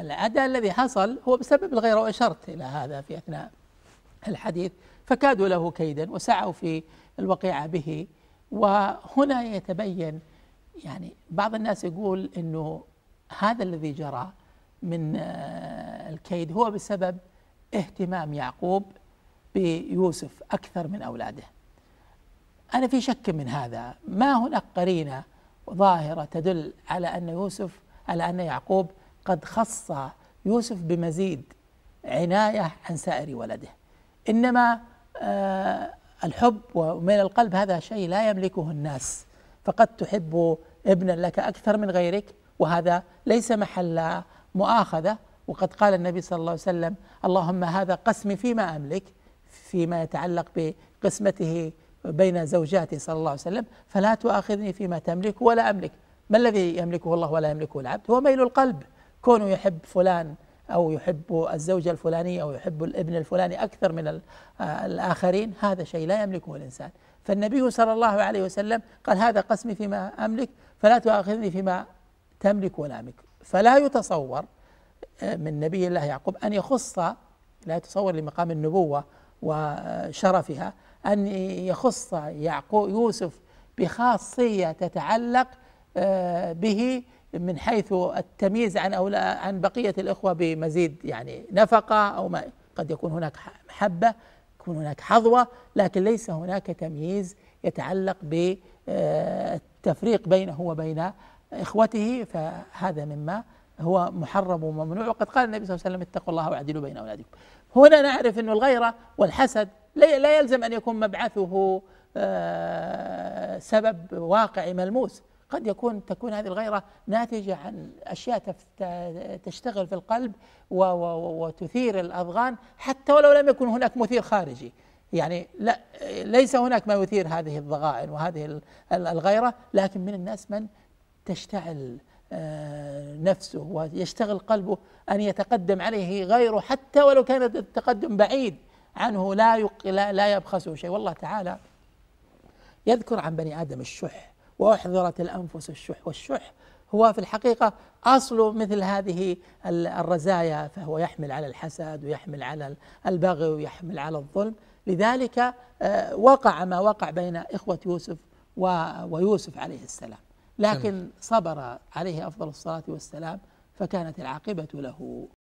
الأداء الذي حصل هو بسبب الغيرة وأشرت إلى هذا في أثناء الحديث فكادوا له كيدا وسعوا في الوقيعة به وهنا يتبين يعني بعض الناس يقول أنه هذا الذي جرى من آه، الكيد هو بسبب اهتمام يعقوب بيوسف أكثر من أولاده أنا في شك من هذا ما هناك قرينة ظاهرة تدل على أن يوسف على أن يعقوب قد خص يوسف بمزيد عناية عن سائر ولده إنما آه، الحب ومن القلب هذا شيء لا يملكه الناس فقد تحب ابنا لك أكثر من غيرك وهذا ليس محل مؤاخذة وقد قال النبي صلى الله عليه وسلم اللهم هذا قسمي فيما أملك فيما يتعلق بقسمته بين زوجاته صلى الله عليه وسلم فلا تؤاخذني فيما تملك ولا أملك ما الذي يملكه الله ولا يملكه العبد هو ميل القلب كونه يحب فلان أو يحب الزوجة الفلانية أو يحب الابن الفلاني أكثر من آه، الآخرين هذا شيء لا يملكه الإنسان فالنبي صلى الله عليه وسلم قال هذا قسمي فيما أملك فلا تؤاخذني فيما تملك ولا أملك فلا يتصور آه، من نبي الله يعقوب أن يخص لا يتصور لمقام النبوة وشرفها أن يخص يعقوب يوسف بخاصية تتعلق آه، به من حيث التمييز عن أولا عن بقية الإخوة بمزيد يعني نفقة أو ما قد يكون هناك محبة يكون هناك حظوة لكن ليس هناك تمييز يتعلق بالتفريق آه، بينه وبين إخوته فهذا مما هو محرم وممنوع وقد قال النبي صلى الله عليه وسلم اتقوا الله واعدلوا بين أولادكم هنا نعرف أن الغيرة والحسد لا يلزم أن يكون مبعثه آه، سبب واقعي ملموس قد يكون تكون هذه الغيرة ناتجة عن أشياء تشتغل في القلب وتثير الأضغان حتى ولو لم يكن هناك مثير خارجي يعني لا ليس هناك ما يثير هذه الضغائن وهذه الغيرة لكن من الناس من تشتعل آه، نفسه ويشتغل قلبه أن يتقدم عليه غيره حتى ولو كان التقدم بعيد عنه لا لا يبخسه شيء والله تعالى يذكر عن بني آدم الشح وأحضرت الأنفس الشح والشح هو في الحقيقة أصل مثل هذه الرزايا فهو يحمل على الحسد ويحمل على البغي ويحمل على الظلم لذلك آه، وقع ما وقع بين إخوة يوسف ويوسف عليه السلام لكن صبر عليه أفضل الصلاة والسلام فكانت العاقبة له